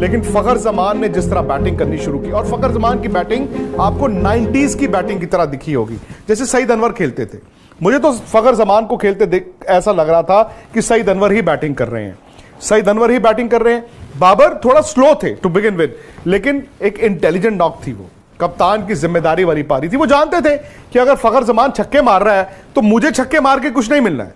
लेकिन फ़खर जमान ने जिस तरह बैटिंग करनी शुरू की और फ़खर जमान की बैटिंग आपको 90s की बैटिंग की तरह दिखी होगी जैसे सईद अनवर खेलते थे मुझे तो फ़खर जमान को खेलते देख ऐसा लग रहा था कि सईद अनवर ही बैटिंग कर रहे हैं सईद अनवर ही बैटिंग कर रहे हैं बाबर थोड़ा स्लो थे टू बिगिन विद लेकिन एक इंटेलिजेंट डॉक थी वो कप्तान की जिम्मेदारी वाली पारी थी वो जानते थे कि अगर फखर जमान छक्के मार रहा है तो मुझे छक्के मार के कुछ नहीं मिलना है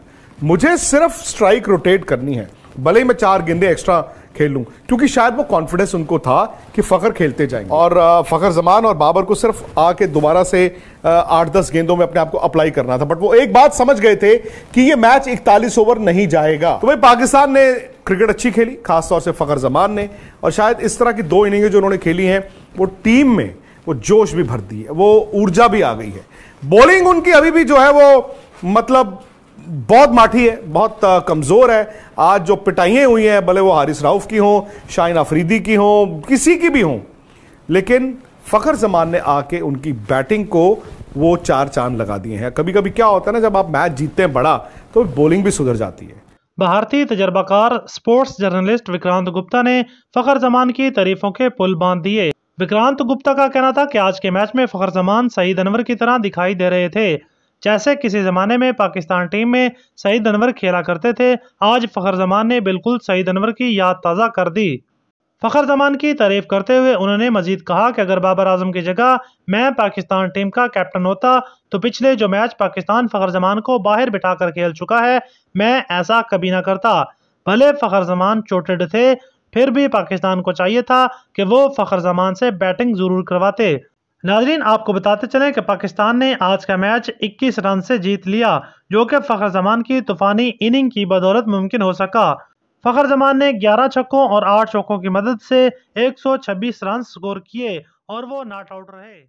मुझे सिर्फ स्ट्राइक रोटेट करनी है भले ही मैं चार गेंदे एक्स्ट्रा खेल लूँ क्योंकि शायद वो कॉन्फिडेंस उनको था कि फ़खर खेलते जाएंगे और फ़खर जमान और बाबर को सिर्फ आके दोबारा से आठ दस गेंदों में अपने आप को अप्लाई करना था बट वो एक बात समझ गए थे कि ये मैच इकतालीस ओवर नहीं जाएगा तो भाई पाकिस्तान ने क्रिकेट अच्छी खेली खासतौर से फ़खर जमान ने और शायद इस तरह की दो इनिंगें जो उन्होंने खेली हैं वो टीम में वो जोश भी भर दी है वो ऊर्जा भी आ गई है बॉलिंग उनकी अभी भी जो है वो मतलब बहुत माठी है बहुत कमज़ोर है आज जो पिटाइयाँ हुई हैं भले वो हारिस राउफ की हों शाइन अफरीदी की हों किसी की भी हों लेकिन फ़खर जमान ने आके उनकी बैटिंग को वो चार चांद लगा दिए हैं कभी कभी क्या होता है ना जब आप मैच जीतते हैं बड़ा तो बॉलिंग भी सुधर जाती है भारतीय तजर्बाकार स्पोर्ट्स जर्नलिस्ट विक्रांत गुप्ता ने फ़खर जमान की तारीफों के पुल बांध दिए विक्रांत गुप्ता का कहना था कि आज के मैच में फ़खर जमान सईद अनवर की तरह दिखाई दे रहे थे जैसे किसी ज़माने में पाकिस्तान टीम में सईद अनवर खेला करते थे आज फ़खर जमान ने बिल्कुल सईद अनवर की याद ताज़ा कर दी फ़खर जमान की तारीफ करते हुए उन्होंने मजीद कहा कि अगर बाबर आजम की जगह मैं पाकिस्तान टीम का कैप्टन होता तो पिछले जो मैच पाकिस्तान फ़खर जमान को बाहर बिठा कर खेल चुका है मैं ऐसा कभी ना करता भले फ़खर जमान चोटेड थे फिर भी पाकिस्तान को चाहिए था कि वो फ़खर जमान से बैटिंग ज़रूर करवाते नाजरीन आपको बताते चलें कि पाकिस्तान ने आज का मैच 21 रन से जीत लिया जो कि फ़खर जमान की तूफ़ानी इनिंग की बदौलत मुमकिन हो सका फ़खर जमान ने 11 छक्कों और 8 चौकों की मदद से 126 रन स्कोर किए और वो नॉट आउट रहे